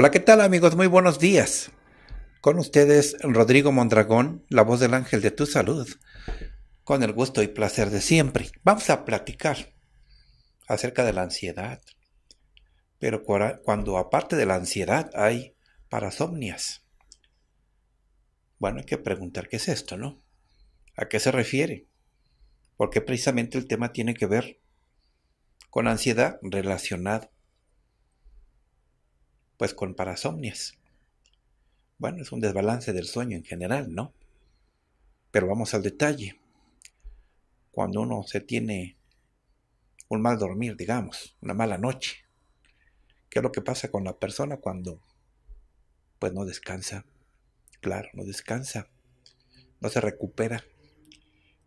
Hola, ¿qué tal amigos? Muy buenos días. Con ustedes Rodrigo Mondragón, la voz del ángel de tu salud, con el gusto y placer de siempre. Vamos a platicar acerca de la ansiedad, pero cuando aparte de la ansiedad hay parasomnias. Bueno, hay que preguntar qué es esto, ¿no? ¿A qué se refiere? Porque precisamente el tema tiene que ver con ansiedad relacionada pues con parasomnias. Bueno, es un desbalance del sueño en general, ¿no? Pero vamos al detalle. Cuando uno se tiene un mal dormir, digamos, una mala noche, ¿qué es lo que pasa con la persona cuando pues no descansa? Claro, no descansa, no se recupera,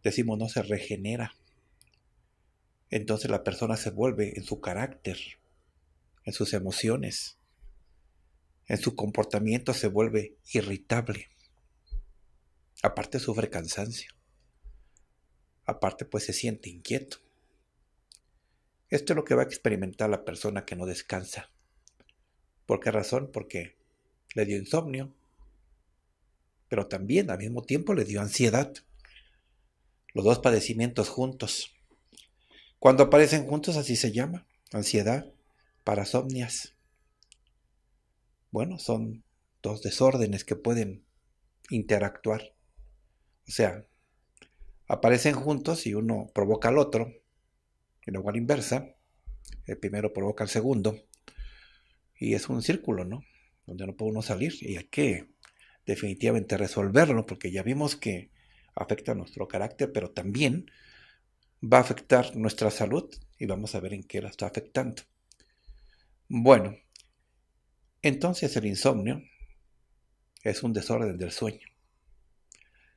decimos no se regenera. Entonces la persona se vuelve en su carácter, en sus emociones, en su comportamiento se vuelve irritable. Aparte sufre cansancio. Aparte pues se siente inquieto. Esto es lo que va a experimentar la persona que no descansa. ¿Por qué razón? Porque le dio insomnio, pero también al mismo tiempo le dio ansiedad. Los dos padecimientos juntos. Cuando aparecen juntos así se llama, ansiedad, parasomnias. Bueno, son dos desórdenes que pueden interactuar. O sea, aparecen juntos y uno provoca al otro, y luego inversa, el primero provoca al segundo, y es un círculo, ¿no? Donde no puede uno salir y hay que definitivamente resolverlo, porque ya vimos que afecta nuestro carácter, pero también va a afectar nuestra salud y vamos a ver en qué la está afectando. Bueno, entonces el insomnio es un desorden del sueño.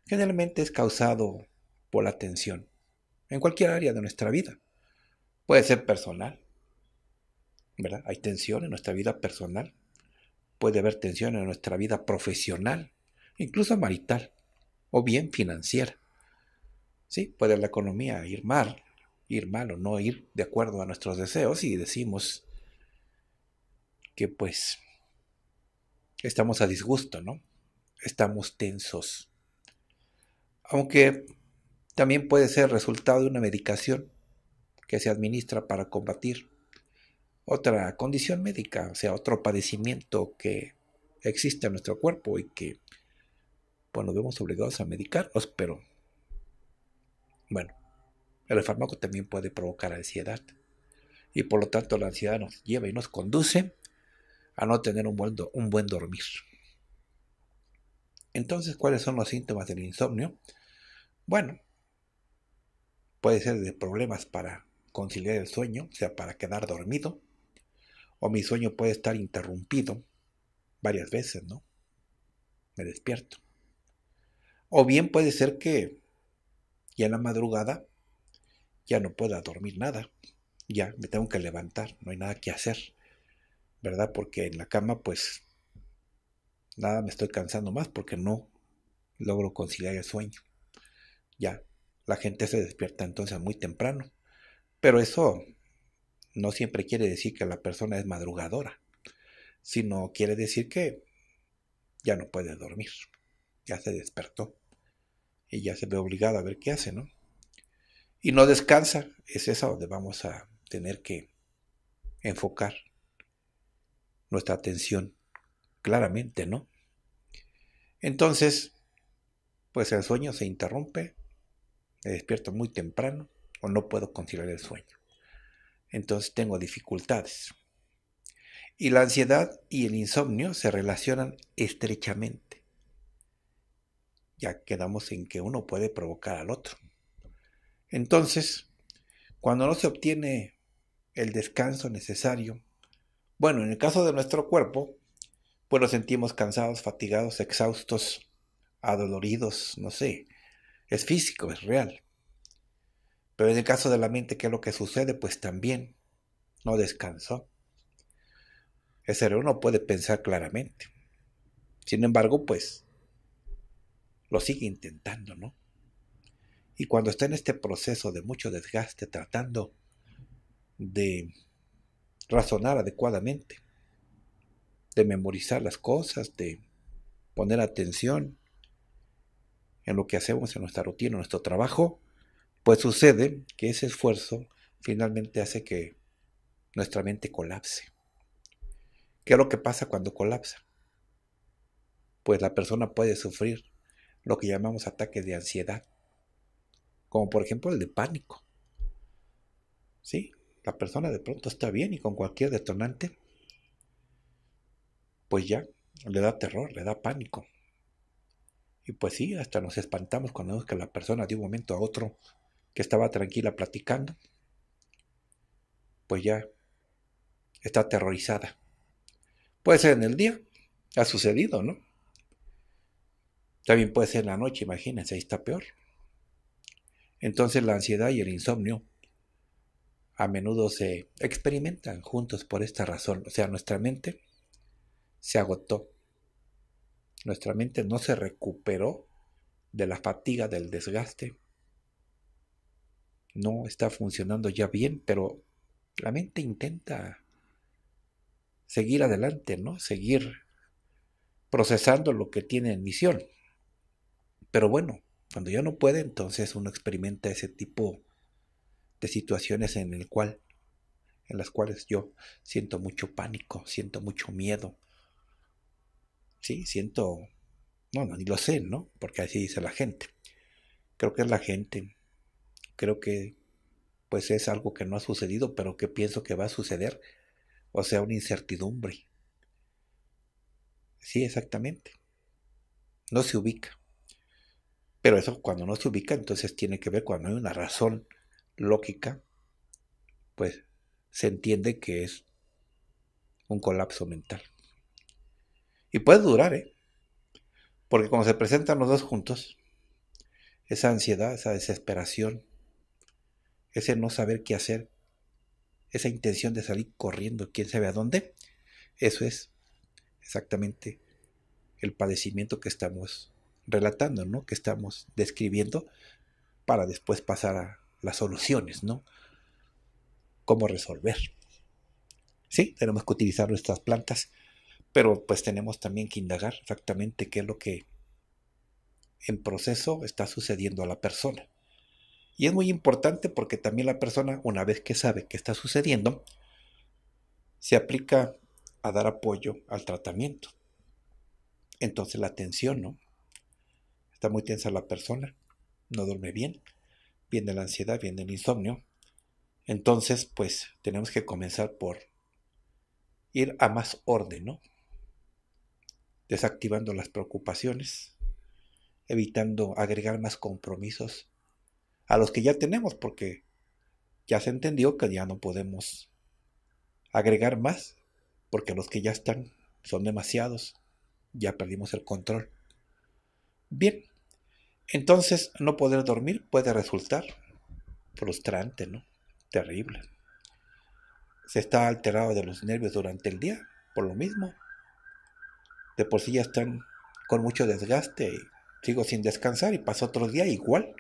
Generalmente es causado por la tensión en cualquier área de nuestra vida. Puede ser personal, ¿verdad? Hay tensión en nuestra vida personal, puede haber tensión en nuestra vida profesional, incluso marital, o bien financiera. Sí, puede la economía ir mal, ir mal o no ir de acuerdo a nuestros deseos y decimos que pues estamos a disgusto, ¿no? Estamos tensos. Aunque también puede ser resultado de una medicación que se administra para combatir otra condición médica, o sea, otro padecimiento que existe en nuestro cuerpo y que nos vemos obligados a medicarnos, pero bueno, el fármaco también puede provocar ansiedad y por lo tanto la ansiedad nos lleva y nos conduce a no tener un buen, un buen dormir. Entonces, ¿cuáles son los síntomas del insomnio? Bueno, puede ser de problemas para conciliar el sueño, o sea, para quedar dormido, o mi sueño puede estar interrumpido varias veces, ¿no? Me despierto. O bien puede ser que ya en la madrugada ya no pueda dormir nada, ya me tengo que levantar, no hay nada que hacer. ¿verdad? Porque en la cama, pues, nada, me estoy cansando más porque no logro conciliar el sueño. Ya, la gente se despierta entonces muy temprano. Pero eso no siempre quiere decir que la persona es madrugadora, sino quiere decir que ya no puede dormir, ya se despertó y ya se ve obligado a ver qué hace, ¿no? Y no descansa, es eso donde vamos a tener que enfocar nuestra atención. Claramente, ¿no? Entonces, pues el sueño se interrumpe, me despierto muy temprano o no puedo conciliar el sueño. Entonces tengo dificultades. Y la ansiedad y el insomnio se relacionan estrechamente. Ya quedamos en que uno puede provocar al otro. Entonces, cuando no se obtiene el descanso necesario, bueno, en el caso de nuestro cuerpo, pues nos sentimos cansados, fatigados, exhaustos, adoloridos, no sé. Es físico, es real. Pero en el caso de la mente, ¿qué es lo que sucede? Pues también no descansó. El cerebro no puede pensar claramente. Sin embargo, pues lo sigue intentando, ¿no? Y cuando está en este proceso de mucho desgaste, tratando de razonar adecuadamente, de memorizar las cosas, de poner atención en lo que hacemos en nuestra rutina, en nuestro trabajo, pues sucede que ese esfuerzo finalmente hace que nuestra mente colapse. ¿Qué es lo que pasa cuando colapsa? Pues la persona puede sufrir lo que llamamos ataques de ansiedad, como por ejemplo el de pánico. ¿Sí? la persona de pronto está bien y con cualquier detonante, pues ya le da terror, le da pánico. Y pues sí, hasta nos espantamos cuando vemos que la persona de un momento a otro que estaba tranquila platicando, pues ya está aterrorizada. Puede ser en el día, ha sucedido, ¿no? También puede ser en la noche, imagínense, ahí está peor. Entonces la ansiedad y el insomnio a menudo se experimentan juntos por esta razón. O sea, nuestra mente se agotó. Nuestra mente no se recuperó de la fatiga, del desgaste. No está funcionando ya bien, pero la mente intenta seguir adelante, ¿no? Seguir procesando lo que tiene en misión. Pero bueno, cuando ya no puede, entonces uno experimenta ese tipo de situaciones en, las cuales yo siento mucho pánico, siento mucho miedo. Sí, siento, no, no, ni lo sé, ¿no? Porque así dice la gente. Creo que es la gente. Creo que pues es algo que no ha sucedido, pero que pienso que va a suceder. O sea, una incertidumbre. Sí, exactamente. No se ubica. Pero eso cuando no se ubica, entonces tiene que ver cuando hay una razón lógica, pues se entiende que es un colapso mental. Y puede durar, ¿eh? Porque cuando se presentan los dos juntos, esa ansiedad, esa desesperación, ese no saber qué hacer, esa intención de salir corriendo, quién sabe a dónde, eso es exactamente el padecimiento que estamos relatando, ¿no? que estamos describiendo para después pasar a, las soluciones, ¿no? Cómo resolver. Sí, tenemos que utilizar nuestras plantas, pero pues tenemos también que indagar exactamente qué es lo que en proceso está sucediendo a la persona. Y es muy importante porque también la persona, una vez que sabe qué está sucediendo, se aplica a dar apoyo al tratamiento. Entonces la tensión, ¿no? Está muy tensa la persona, no duerme bien, viene la ansiedad, viene el insomnio. Entonces, pues tenemos que comenzar por ir a más orden, ¿no? Desactivando las preocupaciones, evitando agregar más compromisos a los que ya tenemos, porque ya se entendió que ya no podemos agregar más, porque los que ya están son demasiados, ya perdimos el control. Bien, entonces, no poder dormir puede resultar frustrante, ¿no? Terrible. Se está alterado de los nervios durante el día, por lo mismo. De por sí ya están con mucho desgaste y sigo sin descansar y paso otro día igual.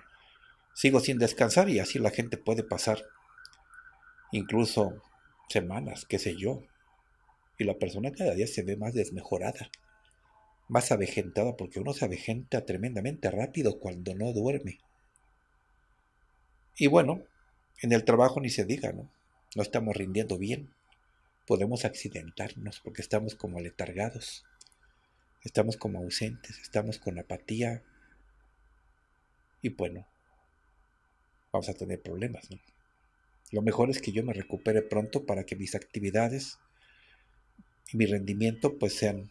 Sigo sin descansar y así la gente puede pasar incluso semanas, qué sé yo. Y la persona cada día se ve más desmejorada más avejentada, porque uno se avejenta tremendamente rápido cuando no duerme. Y bueno, en el trabajo ni se diga, ¿no? No estamos rindiendo bien. Podemos accidentarnos porque estamos como letargados, estamos como ausentes, estamos con apatía. Y bueno, vamos a tener problemas, ¿no? Lo mejor es que yo me recupere pronto para que mis actividades y mi rendimiento pues sean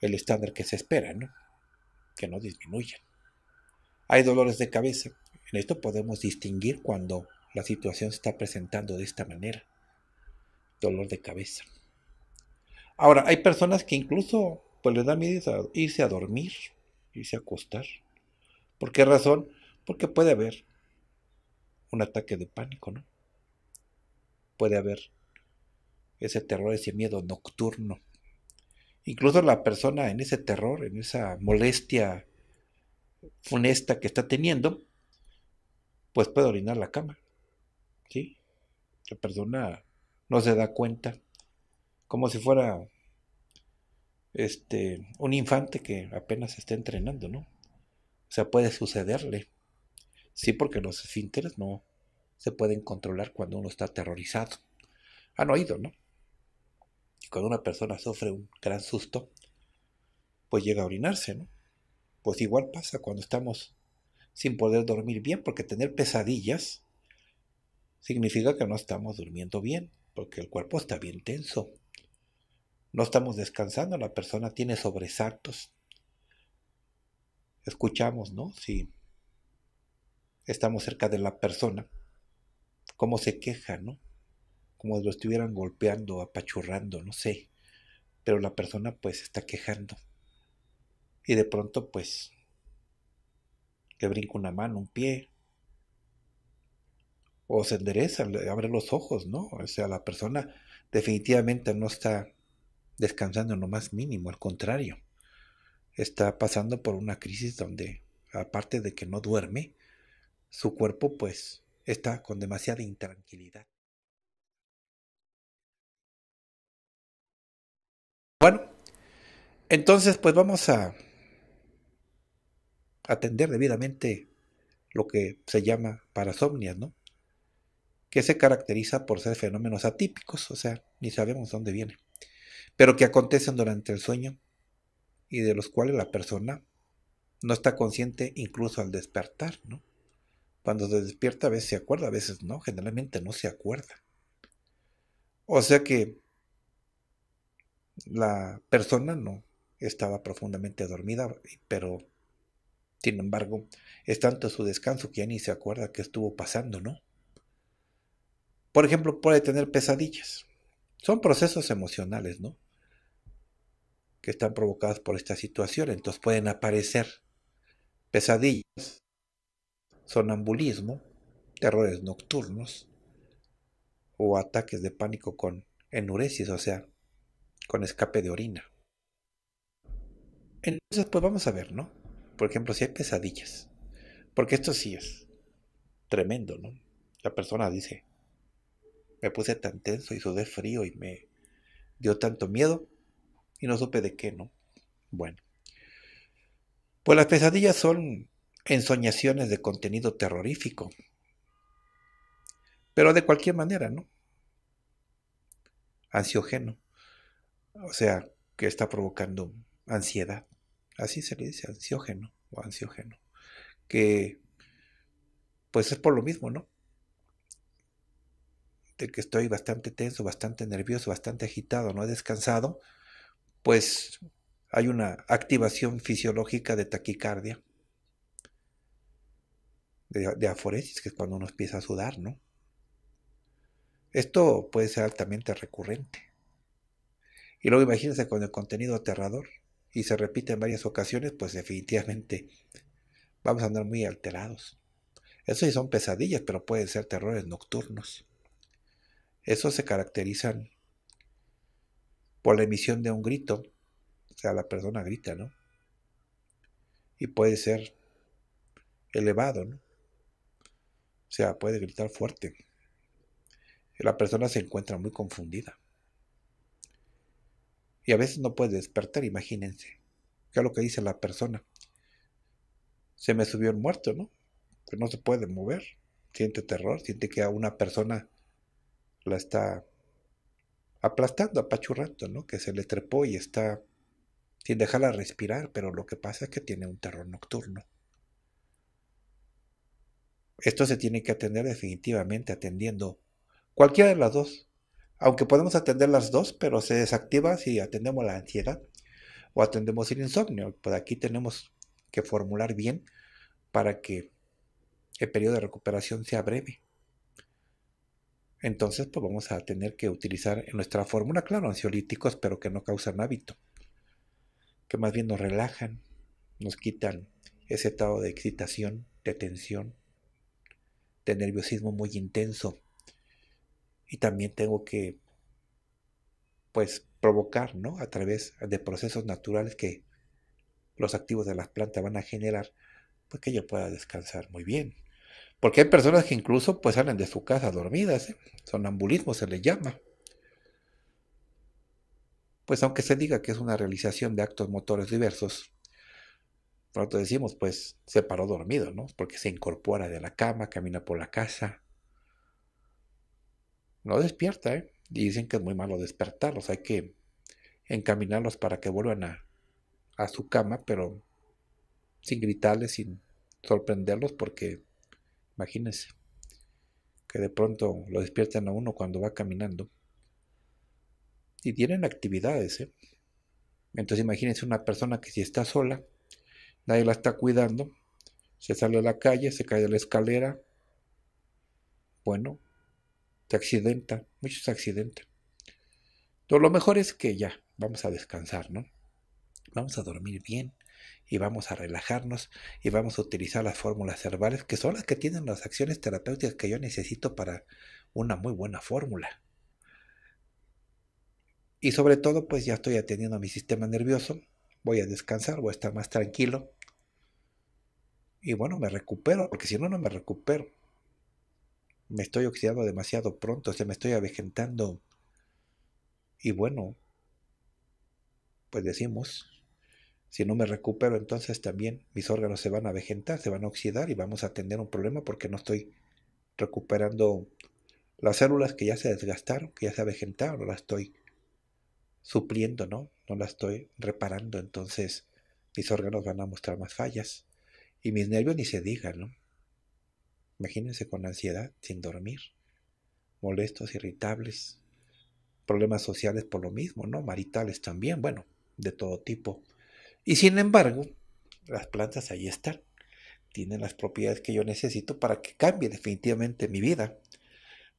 el estándar que se espera, ¿no? que no disminuya. Hay dolores de cabeza. En esto podemos distinguir cuando la situación se está presentando de esta manera. Dolor de cabeza. Ahora, hay personas que incluso pues, les da miedo irse a dormir, irse a acostar. ¿Por qué razón? Porque puede haber un ataque de pánico, ¿no? Puede haber ese terror, ese miedo nocturno Incluso la persona en ese terror, en esa molestia funesta que está teniendo, pues puede orinar la cama. ¿Sí? La persona no se da cuenta, como si fuera este un infante que apenas se está entrenando, ¿no? O sea, puede sucederle. Sí, porque los esfínteres no se pueden controlar cuando uno está aterrorizado. Han oído, ¿no? cuando una persona sufre un gran susto, pues llega a orinarse, ¿no? Pues igual pasa cuando estamos sin poder dormir bien, porque tener pesadillas significa que no estamos durmiendo bien, porque el cuerpo está bien tenso. No estamos descansando, la persona tiene sobresaltos. Escuchamos, ¿no? Si estamos cerca de la persona, cómo se queja, ¿no? como si lo estuvieran golpeando, apachurrando, no sé. Pero la persona pues está quejando. Y de pronto pues le brinca una mano, un pie. O se endereza, le abre los ojos, ¿no? O sea, la persona definitivamente no está descansando en lo más mínimo, al contrario. Está pasando por una crisis donde, aparte de que no duerme, su cuerpo pues está con demasiada intranquilidad. Bueno, entonces pues vamos a atender debidamente lo que se llama parasomnias, ¿no? Que se caracteriza por ser fenómenos atípicos, o sea, ni sabemos dónde viene, pero que acontecen durante el sueño y de los cuales la persona no está consciente incluso al despertar, ¿no? Cuando se despierta a veces se acuerda, a veces no, generalmente no se acuerda. O sea que la persona no estaba profundamente dormida, pero sin embargo, es tanto su descanso que ni se acuerda qué estuvo pasando, ¿no? Por ejemplo, puede tener pesadillas. Son procesos emocionales, ¿no? Que están provocados por esta situación. Entonces pueden aparecer pesadillas, sonambulismo, terrores nocturnos o ataques de pánico con enuresis, o sea, con escape de orina. Entonces, pues vamos a ver, ¿no? Por ejemplo, si hay pesadillas. Porque esto sí es tremendo, ¿no? La persona dice, me puse tan tenso y sudé frío y me dio tanto miedo y no supe de qué, ¿no? Bueno. Pues las pesadillas son ensoñaciones de contenido terrorífico. Pero de cualquier manera, ¿no? Ansiogeno o sea, que está provocando ansiedad. Así se le dice, ansiógeno o ansiógeno. Que pues es por lo mismo, ¿no? De que estoy bastante tenso, bastante nervioso, bastante agitado, no he descansado, pues hay una activación fisiológica de taquicardia, de, de aforesis, que es cuando uno empieza a sudar, ¿no? Esto puede ser altamente recurrente. Y luego imagínense con el contenido aterrador y se repite en varias ocasiones, pues definitivamente vamos a andar muy alterados. Eso sí son pesadillas, pero pueden ser terrores nocturnos. Eso se caracterizan por la emisión de un grito, o sea, la persona grita, ¿no? Y puede ser elevado, ¿no? O sea, puede gritar fuerte. Y la persona se encuentra muy confundida. Y a veces no puede despertar, imagínense. ¿Qué es lo que dice la persona? Se me subió el muerto, ¿no? Que no se puede mover. Siente terror, siente que a una persona la está aplastando, apachurrando, ¿no? Que se le trepó y está sin dejarla respirar, pero lo que pasa es que tiene un terror nocturno. Esto se tiene que atender definitivamente atendiendo cualquiera de las dos, aunque podemos atender las dos, pero se desactiva si atendemos la ansiedad o atendemos el insomnio. Por aquí tenemos que formular bien para que el periodo de recuperación sea breve. Entonces, pues vamos a tener que utilizar en nuestra fórmula, claro, ansiolíticos, pero que no causan hábito, que más bien nos relajan, nos quitan ese estado de excitación, de tensión, de nerviosismo muy intenso, y también tengo que pues provocar, ¿no? A través de procesos naturales que los activos de las plantas van a generar, pues que yo pueda descansar muy bien. Porque hay personas que incluso pues salen de su casa dormidas, ¿eh? sonambulismo se les llama. Pues aunque se diga que es una realización de actos motores diversos, pronto decimos pues se paró dormido, ¿no? Porque se incorpora de la cama, camina por la casa, no despierta, ¿eh? Y dicen que es muy malo despertarlos, hay que encaminarlos para que vuelvan a, a su cama, pero sin gritarles, sin sorprenderlos, porque imagínense que de pronto lo despiertan a uno cuando va caminando. Y tienen actividades, ¿eh? Entonces imagínense una persona que si está sola, nadie la está cuidando, se sale a la calle, se cae de la escalera. Bueno, se accidenta, muchos se accidentan. lo mejor es que ya, vamos a descansar, ¿no? Vamos a dormir bien y vamos a relajarnos y vamos a utilizar las fórmulas herbales que son las que tienen las acciones terapéuticas que yo necesito para una muy buena fórmula. Y sobre todo, pues ya estoy atendiendo a mi sistema nervioso, voy a descansar, voy a estar más tranquilo. Y bueno, me recupero, porque si no, no me recupero me estoy oxidando demasiado pronto, se me estoy avejentando. Y bueno, pues decimos, si no me recupero, entonces también mis órganos se van a avejentar, se van a oxidar y vamos a tener un problema porque no estoy recuperando las células que ya se desgastaron, que ya se avejentaron, no las estoy supliendo, ¿no? No las estoy reparando, entonces mis órganos van a mostrar más fallas. Y mis nervios ni se digan, ¿no? Imagínense con ansiedad, sin dormir, molestos, irritables, problemas sociales por lo mismo, ¿no? Maritales también, bueno, de todo tipo. Y sin embargo, las plantas ahí están. Tienen las propiedades que yo necesito para que cambie definitivamente mi vida.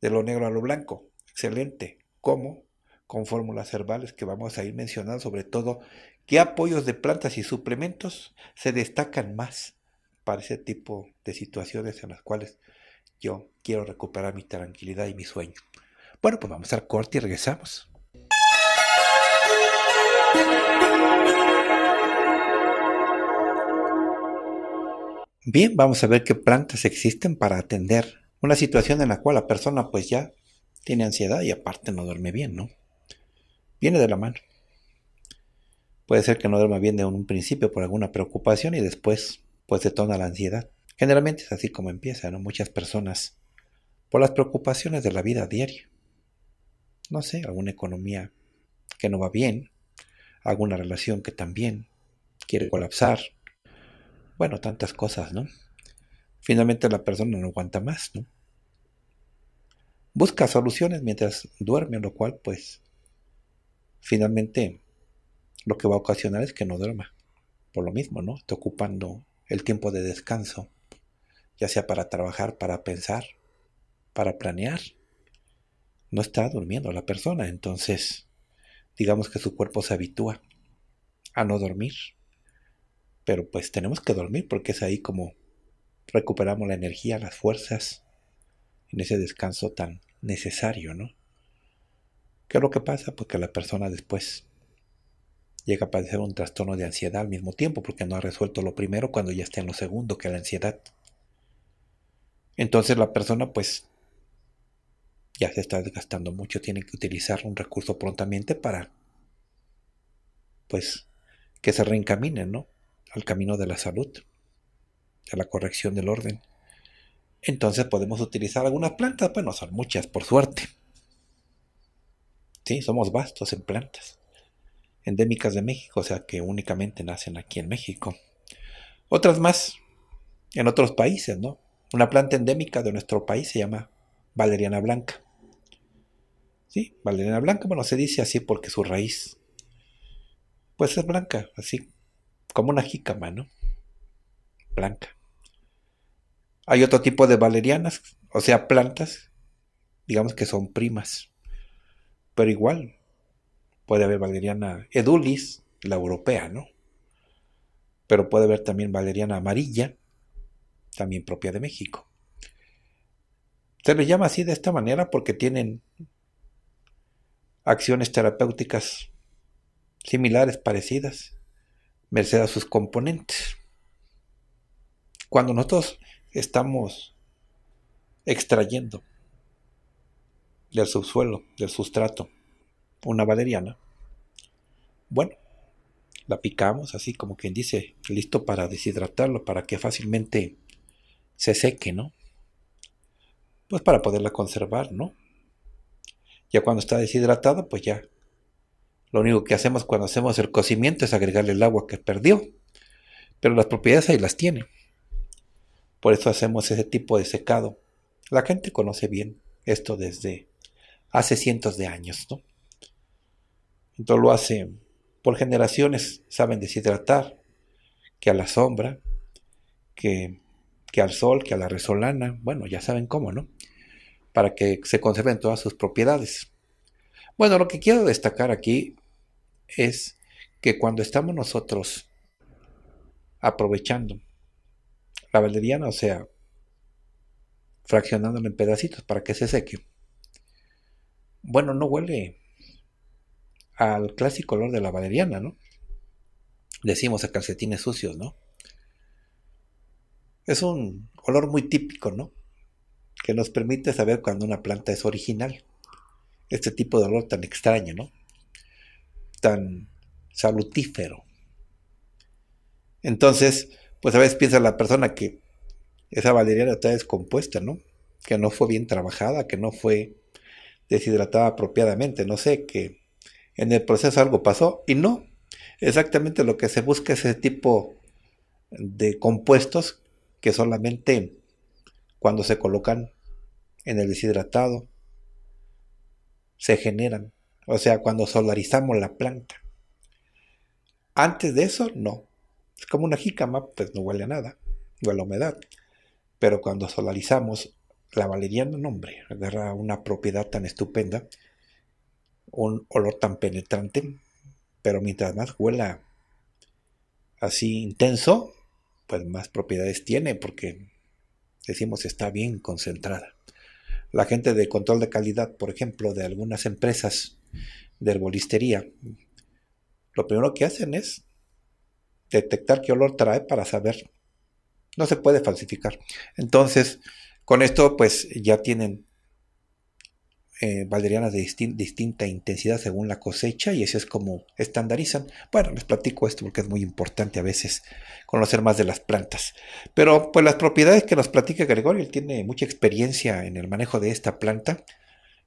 De lo negro a lo blanco. Excelente. ¿Cómo? Con fórmulas herbales que vamos a ir mencionando, sobre todo qué apoyos de plantas y suplementos se destacan más para ese tipo de situaciones en las cuales yo quiero recuperar mi tranquilidad y mi sueño. Bueno, pues vamos al corte y regresamos. Bien, vamos a ver qué plantas existen para atender una situación en la cual la persona pues ya tiene ansiedad y aparte no duerme bien, ¿no? Viene de la mano. Puede ser que no duerma bien de un principio por alguna preocupación y después pues detona la ansiedad. Generalmente es así como empieza, ¿no? Muchas personas, por las preocupaciones de la vida diaria. No sé, alguna economía que no va bien, alguna relación que también quiere colapsar. Bueno, tantas cosas, ¿no? Finalmente la persona no aguanta más, ¿no? Busca soluciones mientras duerme, lo cual pues finalmente lo que va a ocasionar es que no duerma. Por lo mismo, ¿no? Está ocupando el tiempo de descanso, ya sea para trabajar, para pensar, para planear. No está durmiendo la persona, entonces digamos que su cuerpo se habitúa a no dormir. Pero pues tenemos que dormir porque es ahí como recuperamos la energía, las fuerzas, en ese descanso tan necesario, ¿no? ¿Qué es lo que pasa? Pues que la persona después llega a padecer un trastorno de ansiedad al mismo tiempo porque no ha resuelto lo primero cuando ya está en lo segundo, que es la ansiedad. Entonces la persona pues ya se está desgastando mucho, tiene que utilizar un recurso prontamente para pues que se reencamine, ¿no? Al camino de la salud, a la corrección del orden. Entonces podemos utilizar algunas plantas, bueno, son muchas por suerte. Sí, somos vastos en plantas endémicas de México, o sea que únicamente nacen aquí en México. Otras más en otros países, ¿no? Una planta endémica de nuestro país se llama valeriana blanca. ¿Sí? Valeriana blanca, bueno, se dice así porque su raíz, pues es blanca, así como una jícama, ¿no? Blanca. Hay otro tipo de valerianas, o sea, plantas, digamos que son primas, pero igual, Puede haber valeriana edulis, la europea, ¿no? Pero puede haber también valeriana amarilla, también propia de México. Se les llama así de esta manera porque tienen acciones terapéuticas similares, parecidas, merced a sus componentes. Cuando nosotros estamos extrayendo del subsuelo, del sustrato, una valeriana. Bueno, la picamos así como quien dice, listo para deshidratarlo, para que fácilmente se seque, ¿no? Pues para poderla conservar, ¿no? Ya cuando está deshidratado, pues ya. Lo único que hacemos cuando hacemos el cocimiento es agregarle el agua que perdió. Pero las propiedades ahí las tiene. Por eso hacemos ese tipo de secado. La gente conoce bien esto desde hace cientos de años, ¿no? Entonces lo hace por generaciones, saben de tratar, que a la sombra, que, que al sol, que a la resolana, bueno, ya saben cómo, ¿no? Para que se conserven todas sus propiedades. Bueno, lo que quiero destacar aquí es que cuando estamos nosotros aprovechando la valeriana, o sea, fraccionándola en pedacitos para que se seque, bueno, no huele al clásico olor de la valeriana, ¿no? Decimos a calcetines sucios, ¿no? Es un olor muy típico, ¿no? Que nos permite saber cuando una planta es original. Este tipo de olor tan extraño, ¿no? Tan salutífero. Entonces, pues a veces piensa la persona que esa valeriana está descompuesta, ¿no? Que no fue bien trabajada, que no fue deshidratada apropiadamente, no sé, que en el proceso algo pasó y no. Exactamente lo que se busca es ese tipo de compuestos que solamente cuando se colocan en el deshidratado se generan. O sea, cuando solarizamos la planta. Antes de eso, no. Es como una jícama, pues no huele a nada, huele a humedad. Pero cuando solarizamos la valeriana, no, hombre, agarra una propiedad tan estupenda un olor tan penetrante, pero mientras más huela así intenso, pues más propiedades tiene, porque decimos está bien concentrada. La gente de control de calidad, por ejemplo, de algunas empresas de herbolistería, lo primero que hacen es detectar qué olor trae para saber. No se puede falsificar. Entonces, con esto, pues ya tienen eh, valerianas de distinta intensidad según la cosecha y eso es como estandarizan. Bueno, les platico esto porque es muy importante a veces conocer más de las plantas. Pero pues las propiedades que nos platica Gregorio, él tiene mucha experiencia en el manejo de esta planta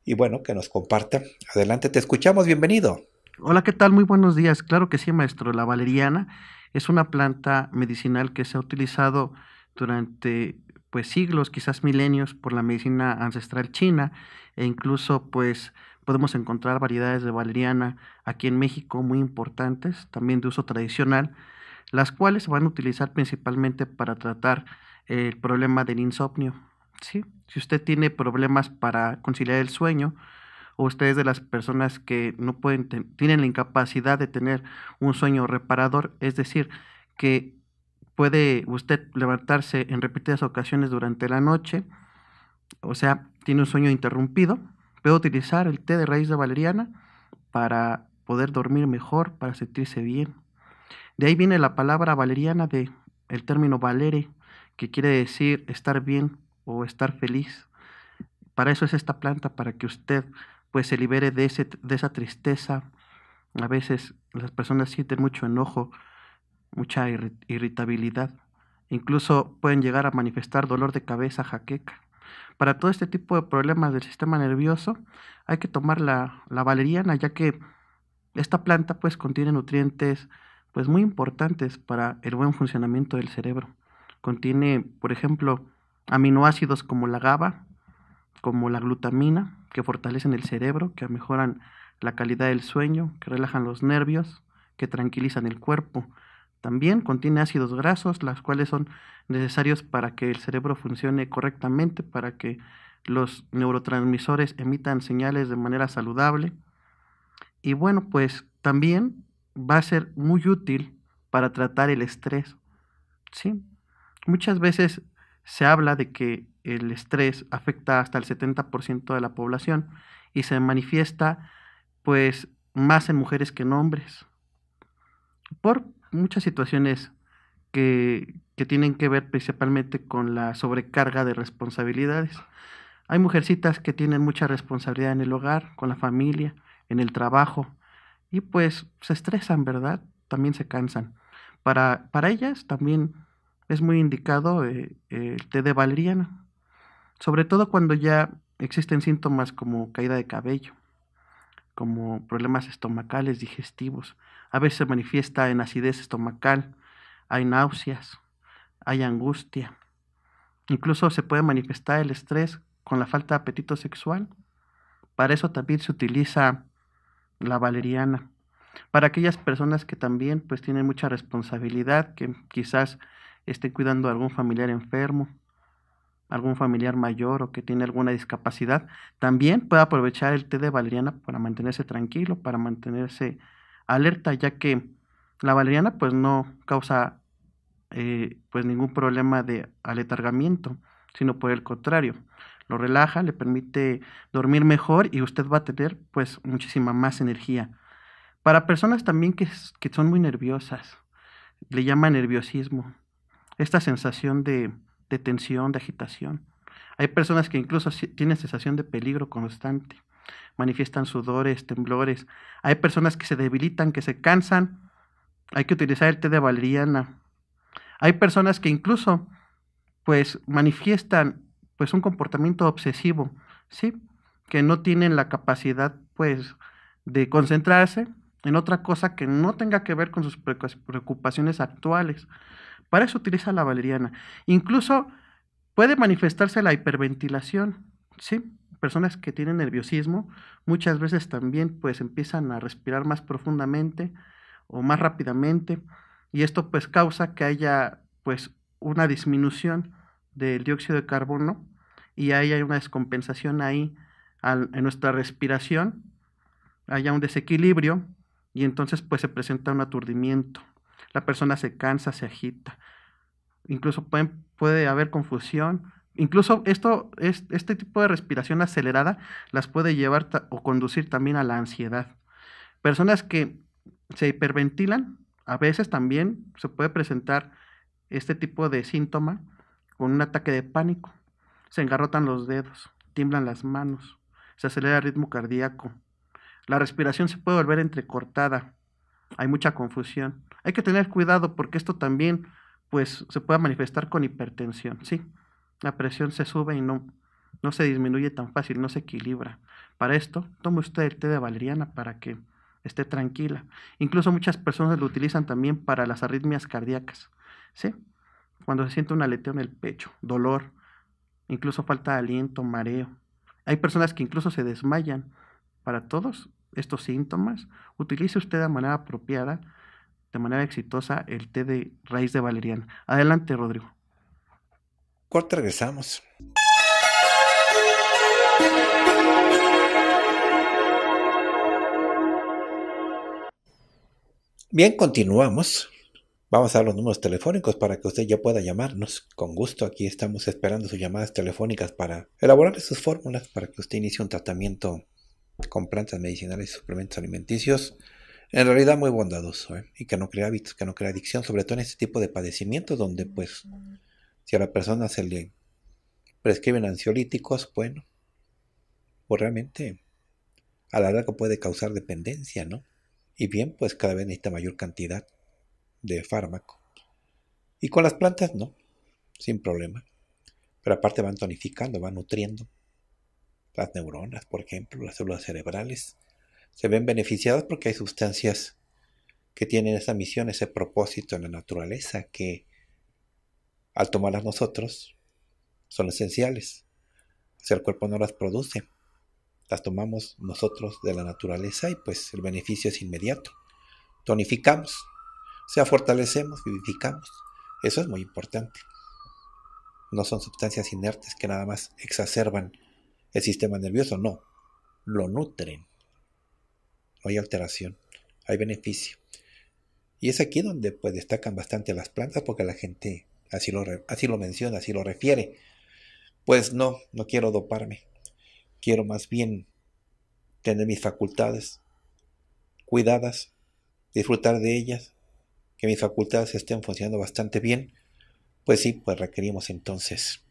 y bueno, que nos comparta. Adelante, te escuchamos, bienvenido. Hola, ¿qué tal? Muy buenos días. Claro que sí, maestro. La valeriana es una planta medicinal que se ha utilizado durante pues siglos, quizás milenios, por la medicina ancestral china e incluso pues podemos encontrar variedades de valeriana aquí en México muy importantes, también de uso tradicional, las cuales se van a utilizar principalmente para tratar el problema del insomnio. Si usted tiene problemas para conciliar el sueño, o usted es de las personas que no pueden tienen la incapacidad de tener un sueño reparador, es decir, que puede usted levantarse en repetidas ocasiones durante la noche, o sea, tiene un sueño interrumpido, puede utilizar el té de raíz de valeriana para poder dormir mejor, para sentirse bien. De ahí viene la palabra valeriana de el término valere, que quiere decir estar bien o estar feliz. Para eso es esta planta, para que usted pues se libere de, de esa tristeza. A veces las personas sienten mucho enojo, mucha irritabilidad. Incluso pueden llegar a manifestar dolor de cabeza, jaqueca para todo este tipo de problemas del sistema nervioso hay que tomar la, valeriana, ya que esta planta pues contiene nutrientes pues muy importantes para el buen funcionamiento del cerebro. Contiene, por ejemplo, aminoácidos como la GABA, como la glutamina, que fortalecen el cerebro, que mejoran la calidad del sueño, que relajan los nervios, que tranquilizan el cuerpo. También contiene ácidos grasos, las cuales son necesarios para que el cerebro funcione correctamente, para que los neurotransmisores emitan señales de manera saludable. Y bueno, pues también va a ser muy útil para tratar el estrés. ¿sí? Muchas veces se habla de que el estrés afecta hasta el 70% de la población y se manifiesta pues más en mujeres que en hombres. Por muchas situaciones que, tienen que ver principalmente con la sobrecarga de responsabilidades. Hay mujercitas que tienen mucha responsabilidad en el hogar, con la familia, en el trabajo, y pues se estresan, ¿verdad? También se cansan. Para, para ellas también es muy indicado eh, eh, el té de valeriana, sobre todo cuando ya existen síntomas como caída de cabello, como problemas estomacales, digestivos, a veces se manifiesta en acidez estomacal, hay náuseas, hay angustia. Incluso se puede manifestar el estrés con la falta de apetito sexual. Para eso también se utiliza la valeriana. Para aquellas personas que también pues tienen mucha responsabilidad, que quizás estén cuidando a algún familiar enfermo, algún familiar mayor o que tiene alguna discapacidad, también puede aprovechar el té de valeriana para mantenerse tranquilo, para mantenerse alerta, ya que la valeriana pues no causa eh, pues ningún problema de aletargamiento, sino por el contrario, lo relaja, le permite dormir mejor y usted va a tener pues muchísima más energía. Para personas también que, son muy nerviosas, le llama nerviosismo, esta sensación de, de tensión, de agitación. Hay personas que incluso tienen sensación de peligro constante manifiestan sudores, temblores. Hay personas que se debilitan, que se cansan. Hay que utilizar el té de valeriana. Hay personas que incluso pues manifiestan pues un comportamiento obsesivo, ¿sí? Que no tienen la capacidad pues de concentrarse en otra cosa que no tenga que ver con sus preocupaciones actuales. Para eso utiliza la valeriana. Incluso puede manifestarse la hiperventilación, ¿sí? personas que tienen nerviosismo muchas veces también pues empiezan a respirar más profundamente o más rápidamente y esto pues causa que haya pues una disminución del dióxido de carbono y ahí hay una descompensación ahí en nuestra respiración, haya un desequilibrio y entonces pues se presenta un aturdimiento. La persona se cansa, se agita. Incluso puede haber confusión, Incluso esto, es, este tipo de respiración acelerada las puede llevar o conducir también a la ansiedad. Personas que se hiperventilan, a veces también se puede presentar este tipo de síntoma con un ataque de pánico. Se engarrotan los dedos, tiemblan las manos, se acelera el ritmo cardíaco. La respiración se puede volver entrecortada. Hay mucha confusión. Hay que tener cuidado porque esto también pues, se puede manifestar con hipertensión, ¿sí? La presión se sube y no, no se disminuye tan fácil, no se equilibra. Para esto, tome usted el té de valeriana para que esté tranquila. Incluso muchas personas lo utilizan también para las arritmias cardíacas. ¿sí? Cuando se siente un aleteo en el pecho, dolor, incluso falta de aliento, mareo. Hay personas que incluso se desmayan. Para todos estos síntomas, utilice usted de manera apropiada, de manera exitosa, el té de raíz de valeriana. Adelante, Rodrigo. Corte, regresamos. Bien, continuamos. Vamos a los números telefónicos para que usted ya pueda llamarnos. Con gusto, aquí estamos esperando sus llamadas telefónicas para elaborar sus fórmulas para que usted inicie un tratamiento con plantas medicinales y suplementos alimenticios. En realidad muy bondadoso ¿eh? y que no crea hábitos, que no crea adicción, sobre todo en este tipo de padecimientos donde pues si a la persona se le prescriben ansiolíticos, bueno, pues realmente a la larga puede causar dependencia, ¿no? Y bien, pues cada vez necesita mayor cantidad de fármaco. Y con las plantas, no, sin problema. Pero aparte van tonificando, van nutriendo. Las neuronas, por ejemplo, las células cerebrales, se ven beneficiadas porque hay sustancias que tienen esa misión, ese propósito en la naturaleza, que al tomarlas nosotros, son esenciales. Si el cuerpo no las produce, las tomamos nosotros de la naturaleza y pues el beneficio es inmediato. Tonificamos, o sea, fortalecemos, vivificamos. Eso es muy importante. No son sustancias inertes que nada más exacerban el sistema nervioso, no. Lo nutren. No hay alteración, hay beneficio. Y es aquí donde pues destacan bastante las plantas porque la gente Así lo, menciona, así lo refiere. Pues no, no quiero doparme. Quiero más bien tener mis facultades cuidadas, disfrutar de ellas, que mis facultades estén funcionando bastante bien. Pues sí, pues requerimos entonces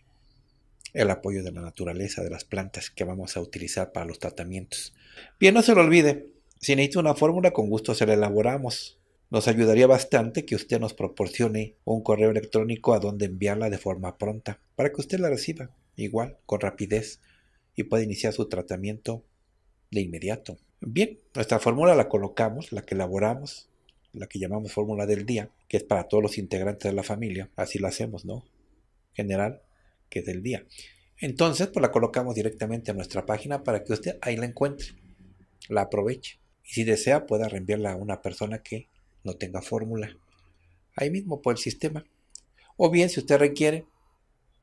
el apoyo de la naturaleza, de las plantas que vamos a utilizar para los tratamientos. Bien, no se lo olvide, si necesita una fórmula, con gusto se la elaboramos. Nos ayudaría bastante que usted nos proporcione un correo electrónico a donde enviarla de forma pronta, para que usted la reciba, igual, con rapidez, y pueda iniciar su tratamiento de inmediato. Bien, nuestra fórmula la colocamos, la que elaboramos, la que llamamos fórmula del día, que es para todos los integrantes de la familia, así la hacemos, ¿no? General, que es del día. Entonces, pues la colocamos directamente a nuestra página para que usted ahí la encuentre, la aproveche. Y si desea, pueda reenviarla a una persona que tenga fórmula. Ahí mismo por el sistema. O bien, si usted requiere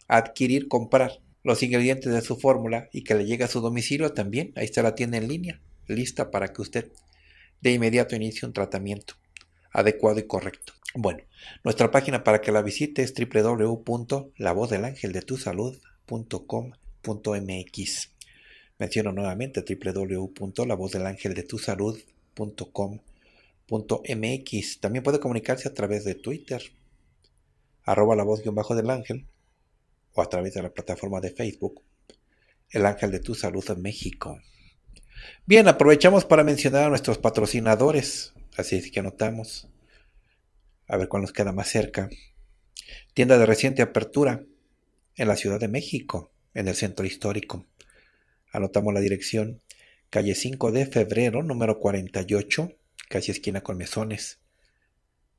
adquirir, comprar los ingredientes de su fórmula y que le llegue a su domicilio también, ahí se la tiene en línea, lista para que usted de inmediato inicie un tratamiento adecuado y correcto. Bueno, nuestra página para que la visite es www.lavozdelangeldetusalud.com.mx. Menciono nuevamente www.lavozdelangeldetusalud.com mx También puede comunicarse a través de Twitter, arroba la voz bajo del ángel, o a través de la plataforma de Facebook, El Ángel de tu Salud en México. Bien, aprovechamos para mencionar a nuestros patrocinadores, así es que anotamos. A ver cuál nos queda más cerca. Tienda de reciente apertura en la Ciudad de México, en el centro histórico. Anotamos la dirección, calle 5 de febrero, número 48, casi esquina con mesones.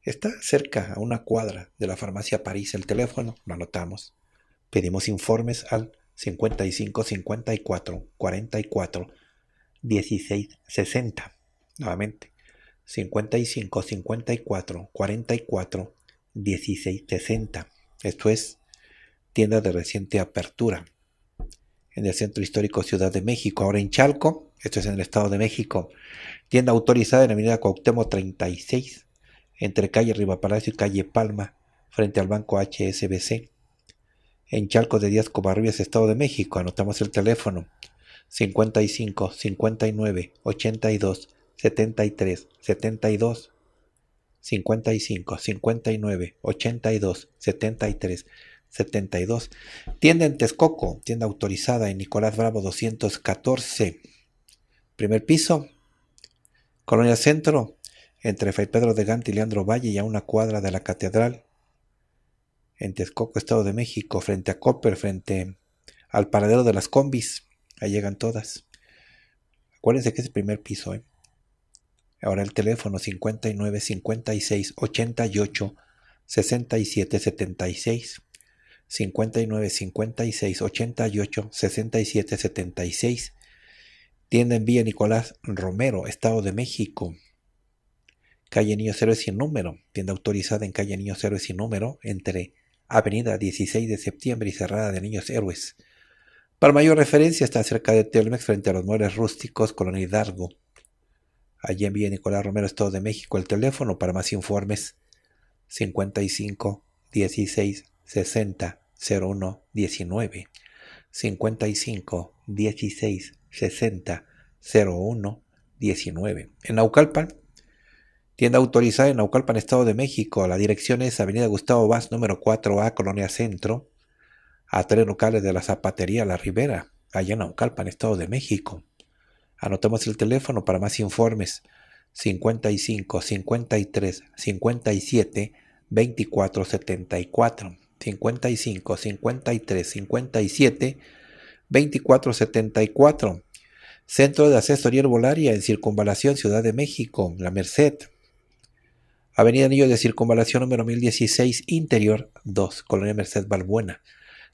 Está cerca, a una cuadra, de la farmacia París el teléfono, lo anotamos. Pedimos informes al 55 54 44 16 60. Nuevamente, 55 54 44 16 60. Esto es tienda de reciente apertura en el Centro Histórico Ciudad de México, ahora en Chalco, esto es en el Estado de México, tienda autorizada en la avenida Cuauhtémoc 36, entre calle Palacio y calle Palma, frente al banco HSBC, en Chalco de Díaz Covarrubias, Estado de México. Anotamos el teléfono 55 59 82 73 72 55 59 82 73 72 tienda en Texcoco, tienda autorizada en Nicolás Bravo 214 Primer piso, Colonia Centro, entre Fray Pedro de Gante y Leandro Valle y a una cuadra de la Catedral, en Texcoco, Estado de México, frente a Copper, frente al paradero de las combis. Ahí llegan todas. Acuérdense que es el primer piso. ¿eh? Ahora el teléfono 59 56 88 67 76. 59 56 88 67 76 Tienda en Villa Nicolás Romero, Estado de México. Calle Niños Héroes sin número. Tienda autorizada en Calle Niños Héroes sin número entre Avenida 16 de Septiembre y Cerrada de Niños Héroes. Para mayor referencia está cerca de Telmex frente a los muebles rústicos Colonia Hidalgo. Allí en Villa Nicolás Romero, Estado de México. El teléfono para más informes 55 16 60 01 19 55 16 60 01 19. En Naucalpan, tienda autorizada en Naucalpan, Estado de México. La dirección es Avenida Gustavo Vaz, número 4A, Colonia Centro, a tres locales de la Zapatería La Ribera, allá en Naucalpan, Estado de México. Anotamos el teléfono para más informes. 55 53 57 24 74 55 53 57 24 74 Centro de Asesoría Herbolaria en Circunvalación, Ciudad de México, La Merced. Avenida Anillo de Circunvalación número 1016, Interior 2, Colonia Merced Balbuena,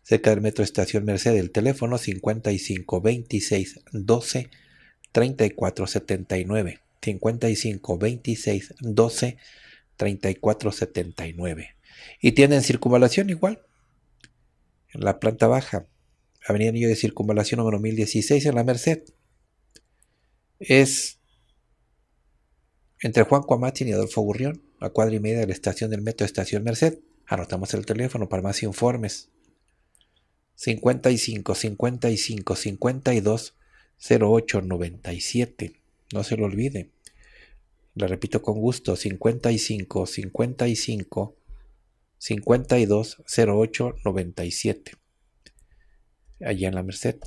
cerca del Metro Estación Merced. El teléfono 55 26 12 34 79. Y tienen circunvalación igual, en la planta baja, Avenida Anillo de Circunvalación número 1016, en La Merced es entre Juan Cuamatín y Adolfo Gurrión, a cuadra y media de la estación del metro Estación Merced. Anotamos el teléfono para más informes. 55 55 52 08 97. No se lo olvide. Le repito con gusto, 55 55 52 08 97. Allá en la Merced.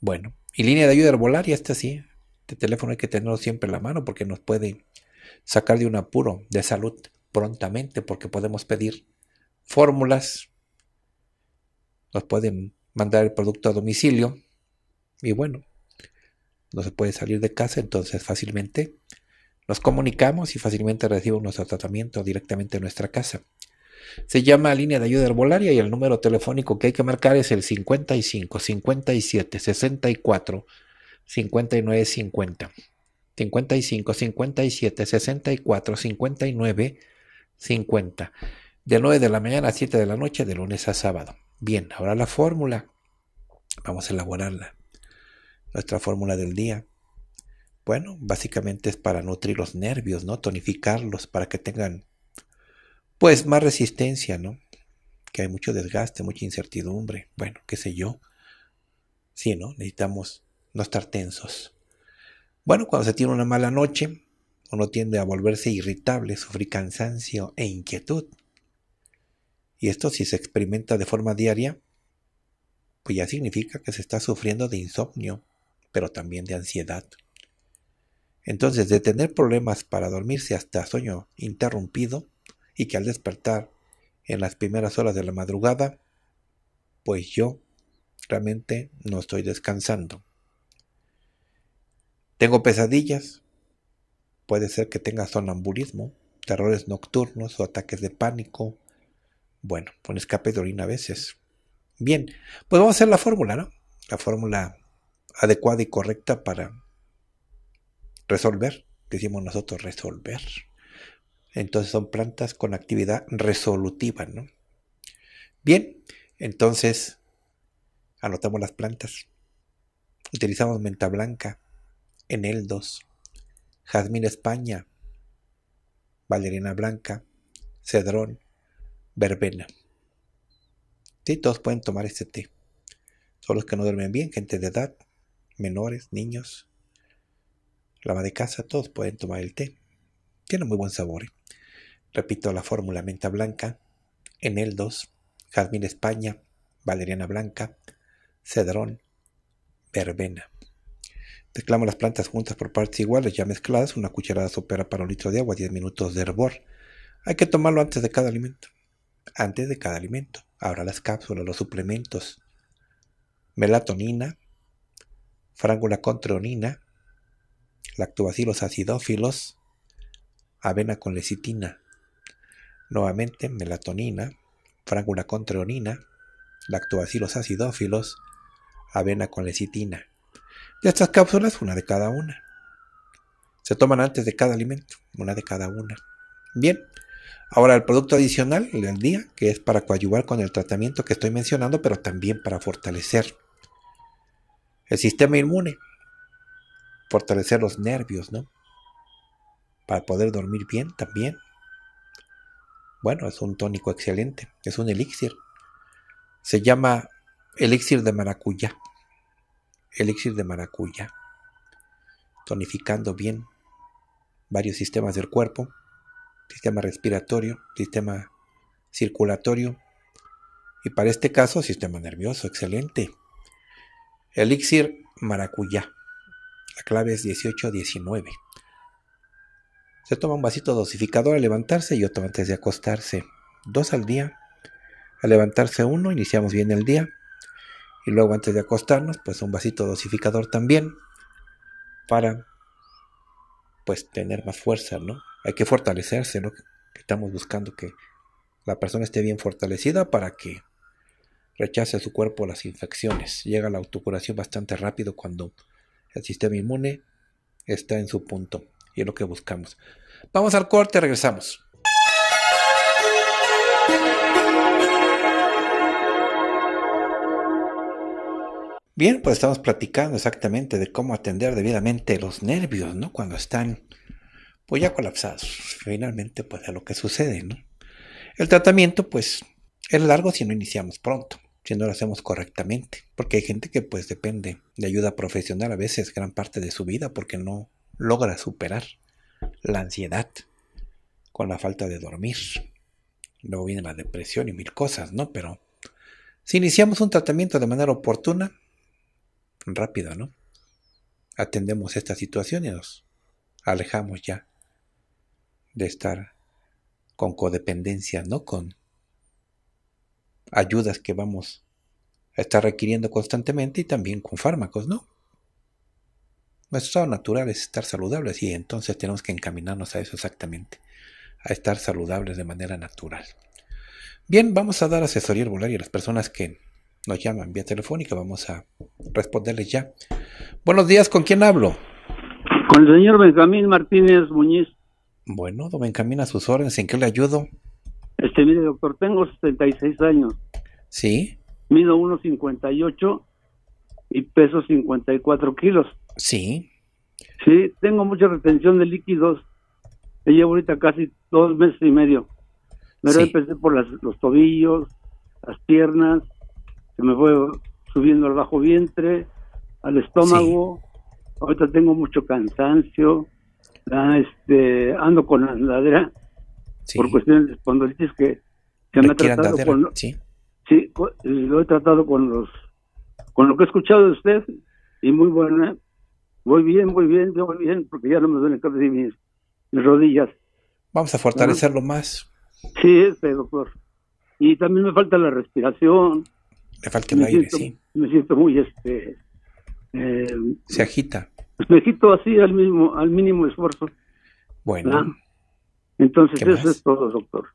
Bueno, y línea de ayuda volar ya está así. Este teléfono hay que tenerlo siempre en la mano porque nos puede sacar de un apuro de salud prontamente porque podemos pedir fórmulas, nos pueden mandar el producto a domicilio y bueno, no se puede salir de casa, entonces fácilmente nos comunicamos y fácilmente recibimos nuestro tratamiento directamente en nuestra casa. Se llama línea de ayuda herbolaria y el número telefónico que hay que marcar es el 55 57 64 59, 50, 55, 57, 64, 59, 50. De 9 de la mañana a 7 de la noche, de lunes a sábado. Bien, ahora la fórmula. Vamos a elaborarla. Nuestra fórmula del día. Bueno, básicamente es para nutrir los nervios, ¿no? Tonificarlos para que tengan, pues, más resistencia, ¿no? Que hay mucho desgaste, mucha incertidumbre. Bueno, qué sé yo. Sí, ¿no? Necesitamos no estar tensos. Bueno, cuando se tiene una mala noche, uno tiende a volverse irritable, sufrir cansancio e inquietud. Y esto si se experimenta de forma diaria, pues ya significa que se está sufriendo de insomnio, pero también de ansiedad. Entonces, de tener problemas para dormirse hasta sueño interrumpido y que al despertar en las primeras horas de la madrugada, pues yo realmente no estoy descansando. Tengo pesadillas. Puede ser que tenga sonambulismo, terrores nocturnos o ataques de pánico. Bueno, con escape de orina a veces. Bien, pues vamos a hacer la fórmula, ¿no? La fórmula adecuada y correcta para resolver. Decimos nosotros resolver. Entonces son plantas con actividad resolutiva, ¿no? Bien, entonces anotamos las plantas. Utilizamos menta blanca, 2, Jazmín España, valeriana Blanca, Cedrón, Verbena. Sí, todos pueden tomar este té. Todos los que no duermen bien, gente de edad, menores, niños, la de casa, todos pueden tomar el té. Tiene muy buen sabor. ¿eh? Repito la fórmula: menta blanca, eneldos, jazmín España, valeriana blanca, cedrón, verbena. Teclamos las plantas juntas por partes iguales, ya mezcladas, una cucharada sopera para un litro de agua, 10 minutos de hervor. Hay que tomarlo antes de cada alimento. Antes de cada alimento. Ahora las cápsulas, los suplementos. Melatonina, frángula con treonina, lactobacilos acidófilos, avena con lecitina. Nuevamente, melatonina, frángula con treonina, lactobacilos acidófilos, avena con lecitina. Y estas cápsulas, una de cada una. Se toman antes de cada alimento, una de cada una. Bien, ahora el producto adicional del día, que es para coadyuvar con el tratamiento que estoy mencionando, pero también para fortalecer el sistema inmune, fortalecer los nervios, ¿no? Para poder dormir bien también. Bueno, es un tónico excelente, es un elixir. Se llama elixir de maracuyá elixir de maracuyá, tonificando bien varios sistemas del cuerpo, sistema respiratorio, sistema circulatorio y para este caso sistema nervioso, excelente. Elixir maracuyá, la clave es 18-19. Se toma un vasito dosificador al levantarse y otro antes de acostarse, dos al día. Al levantarse uno, iniciamos bien el día luego antes de acostarnos, pues un vasito dosificador también para pues tener más fuerza, ¿no? Hay que fortalecerse, ¿no? estamos buscando que la persona esté bien fortalecida para que rechace a su cuerpo las infecciones. Llega la autocuración bastante rápido cuando el sistema inmune está en su punto y es lo que buscamos. Vamos al corte, regresamos. Bien, pues estamos platicando exactamente de cómo atender debidamente los nervios, ¿no? Cuando están, pues ya colapsados. Finalmente, pues a lo que sucede, ¿no? El tratamiento, pues, es largo si no iniciamos pronto, si no lo hacemos correctamente, porque hay gente que, pues, depende de ayuda profesional a veces gran parte de su vida porque no logra superar la ansiedad con la falta de dormir. Luego viene la depresión y mil cosas, ¿no? Pero si iniciamos un tratamiento de manera oportuna, rápido, ¿no? Atendemos esta situación y nos alejamos ya de estar con codependencia, ¿no? Con ayudas que vamos a estar requiriendo constantemente y también con fármacos, ¿no? Nuestro estado natural es estar saludables y entonces tenemos que encaminarnos a eso exactamente, a estar saludables de manera natural. Bien, vamos a dar asesoría volar a las personas que nos llaman vía telefónica, vamos a responderles ya. Buenos días, ¿con quién hablo? Con el señor Benjamín Martínez Muñiz. Bueno, don Benjamín, a sus órdenes, ¿en qué le ayudo? Este, mire, doctor, tengo 76 años. Sí. Mido 1,58 y peso 54 kilos. Sí. Sí, tengo mucha retención de líquidos. Llevo ahorita casi dos meses y medio. me empecé por los tobillos, las piernas, me voy subiendo al bajo vientre, al estómago. Ahorita tengo mucho cansancio. este, ando con andadera por cuestiones de espondilitis que, se me ha tratado con, lo, he tratado con los con lo que he escuchado de usted y muy buena voy bien voy bien voy bien porque ya no me duelen casi mis, rodillas vamos a fortalecerlo más sí este, doctor y también me falta la respiración le falta el me aire, siento, sí. Me siento muy, este... Eh, Se agita. me agito así al, mismo, al mínimo esfuerzo. Bueno. Ah, entonces, eso es todo, doctor.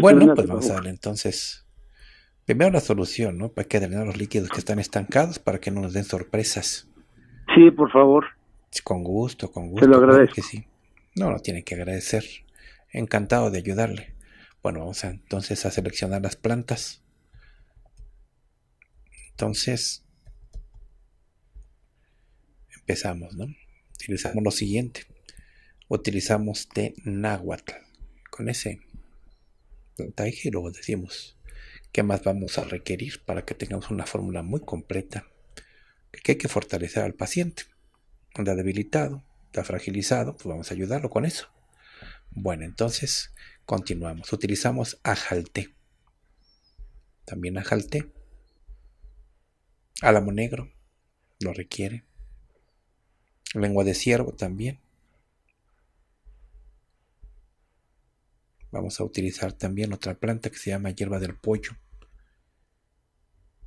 bueno, pues vamos a ver, entonces... Primero la solución, ¿no? Hay que drenar los líquidos que están estancados para que no nos den sorpresas. Sí, por favor. Con gusto, con gusto. Te lo agradezco. sí. No, no tiene que agradecer. Encantado de ayudarle. Bueno, vamos a, entonces a seleccionar las plantas. Entonces, empezamos, ¿no? Utilizamos lo siguiente. Utilizamos de náhuatl. Con ese luego decimos qué más vamos a requerir para que tengamos una fórmula muy completa que hay que fortalecer al paciente. Está debilitado, está fragilizado, pues vamos a ayudarlo con eso. Bueno, entonces continuamos. Utilizamos ajalte. También ajalte Álamo negro lo requiere. Lengua de ciervo también. Vamos a utilizar también otra planta que se llama hierba del pollo.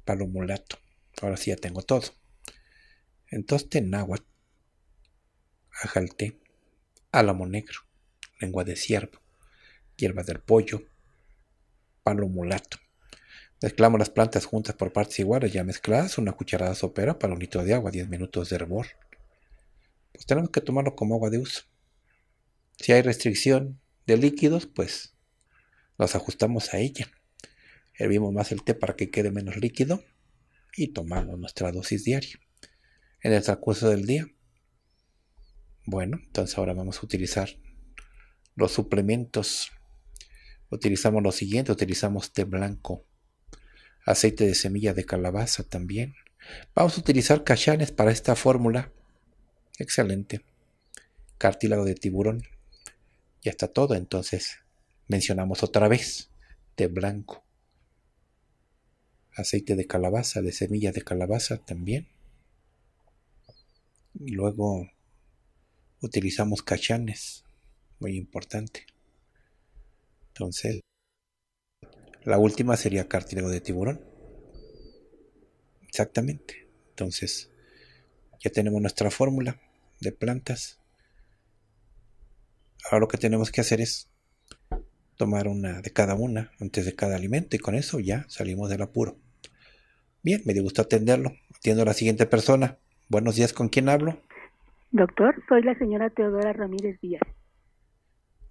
Palo mulato. Ahora sí ya tengo todo. Entonces, agua ajalté, álamo negro, lengua de ciervo, hierba del pollo, palo mulato. Mezclamos las plantas juntas por partes iguales ya mezcladas, una cucharada sopera para un litro de agua, 10 minutos de hervor. Pues tenemos que tomarlo como agua de uso. Si hay restricción de líquidos, pues nos ajustamos a ella. Hervimos más el té para que quede menos líquido y tomamos nuestra dosis diaria. En el transcurso del día, bueno, entonces ahora vamos a utilizar los suplementos. Utilizamos lo siguiente, utilizamos té blanco aceite de semilla de calabaza también. Vamos a utilizar cachanes para esta fórmula. Excelente. Cartílago de tiburón. Ya está todo, entonces mencionamos otra vez de blanco. Aceite de calabaza, de semilla de calabaza también. Y luego utilizamos cachanes, muy importante. Entonces, la última sería cartílago de tiburón. Exactamente. Entonces, ya tenemos nuestra fórmula de plantas. Ahora lo que tenemos que hacer es tomar una de cada una antes de cada alimento y con eso ya salimos del apuro. Bien, me dio gusto atenderlo. Atiendo a la siguiente persona. Buenos días, ¿con quién hablo? Doctor, soy la señora Teodora Ramírez Díaz.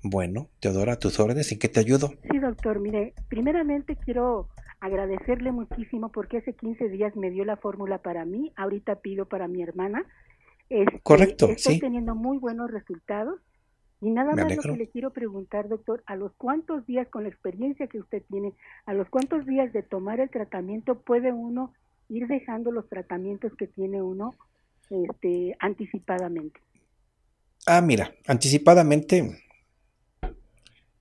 Bueno, Teodora, a tus órdenes, ¿en qué te ayudo? Sí, doctor, mire, primeramente quiero agradecerle muchísimo porque hace 15 días me dio la fórmula para mí, ahorita pido para mi hermana. Correcto, este, Correcto, estoy teniendo muy buenos resultados. Y nada más lo que le quiero preguntar, doctor, ¿a los cuántos días, con la experiencia que usted tiene, a los cuántos días de tomar el tratamiento puede uno ir dejando los tratamientos que tiene uno este, anticipadamente? Ah, mira, anticipadamente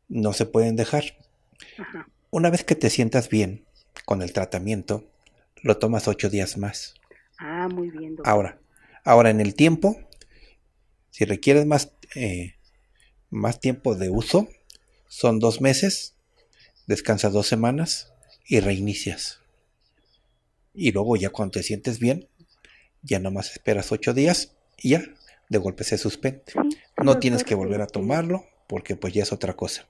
no se pueden dejar. Una vez que te sientas bien con el tratamiento, lo tomas ocho días más. Ah, muy bien. Ahora, ahora en el tiempo, si requieres más, eh, más tiempo de uso, son dos meses, descansas dos semanas y reinicias. Y luego ya cuando te sientes bien, ya nomás esperas ocho días y ya, de golpe se suspende. no tienes que volver a este, tomarlo porque pues ya es otra cosa.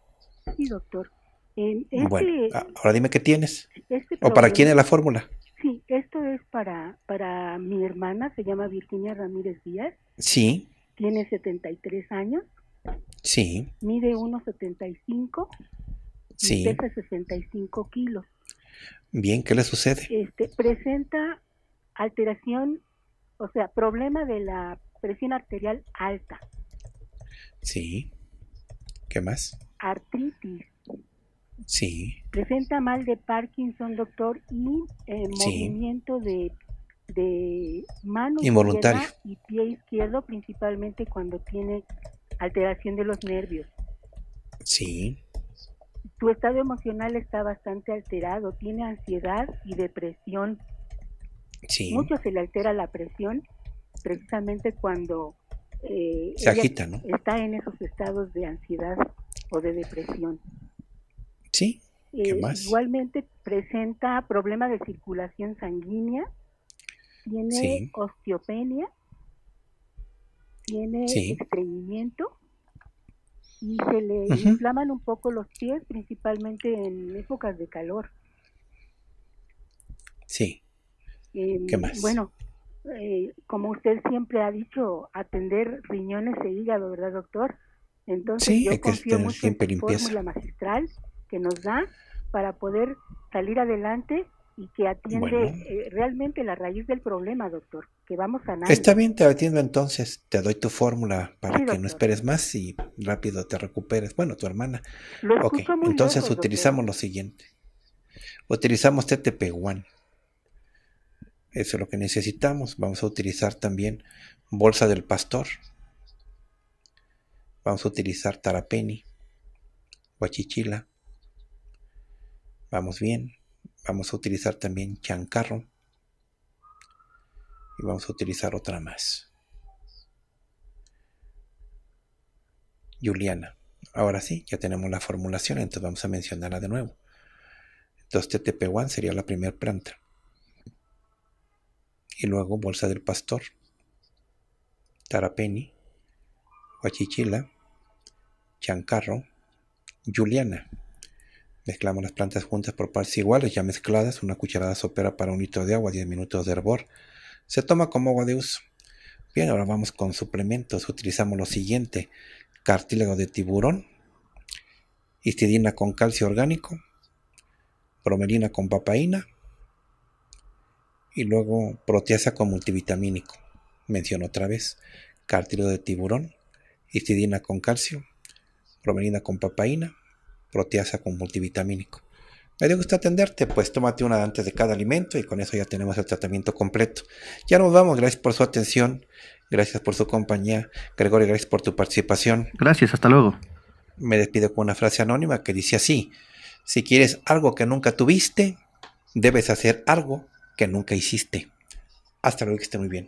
Sí, doctor. Este ahora dime qué tienes. Este ¿O para quién es la fórmula? Sí, esto es para, para mi hermana, se llama Virginia Ramírez Díaz. Sí. Tiene 73 años. Sí. Mide 1,75. Sí. pesa 65 kilos. Bien, ¿qué le sucede? Este, presenta alteración, o sea, problema de la presión arterial alta. Sí. ¿Qué más? artritis. Sí. Presenta mal de Parkinson, doctor, y eh, movimiento de, de mano y pie izquierdo, principalmente cuando tiene alteración de los nervios. Sí. Tu estado emocional está bastante alterado, tiene ansiedad y depresión. Sí. Mucho se le altera la presión precisamente cuando eh, se agita, Está en esos estados de ansiedad o de depresión. Sí. Eh, igualmente presenta problemas de circulación sanguínea, tiene osteopenia, tiene estreñimiento y se le inflaman un poco los pies, principalmente en épocas de calor. Sí. Em, ¿Qué más? Bueno, eh, como usted siempre ha dicho, atender riñones e hígado, ¿verdad, doctor? Entonces yo la magistral que nos da para poder salir adelante y que atiende eh, realmente la raíz del problema, doctor, que vamos a nada. Está bien, te atiendo entonces, te doy tu fórmula para que no esperes más y rápido te recuperes. Bueno, tu hermana. ok, entonces utilizamos lo siguiente. Utilizamos TTP1. Eso es lo que necesitamos. Vamos a utilizar también bolsa del pastor, Vamos a utilizar tarapeni, guachichila. Vamos bien. Vamos a utilizar también chancarro. Y vamos a utilizar otra más. Juliana. Ahora sí, ya tenemos la formulación, entonces vamos a mencionarla de nuevo. Entonces TTP1 sería la primera planta. Y luego bolsa del pastor, tarapeni, huachichila, Chancarro, Juliana. Mezclamos las plantas juntas por partes iguales, ya mezcladas, una cucharada sopera para un litro de agua, 10 minutos de hervor. Se toma como agua de uso. Bien, ahora vamos con suplementos. Utilizamos lo siguiente: cartílago de tiburón, histidina con calcio orgánico, bromelina con papaína y luego proteasa con multivitamínico. Menciono otra vez: cartílago de tiburón, histidina con calcio, bromelina con papaína, proteasa con multivitamínico. Me gusta atenderte, pues tómate una antes de cada alimento y con eso ya tenemos el tratamiento completo. Ya nos vamos, gracias por su atención, gracias por su compañía. Gregorio, gracias por tu participación. Gracias, hasta luego. Me despido con una frase anónima que dice así, si quieres algo que nunca tuviste, debes hacer algo que nunca hiciste. Hasta luego, que esté muy bien.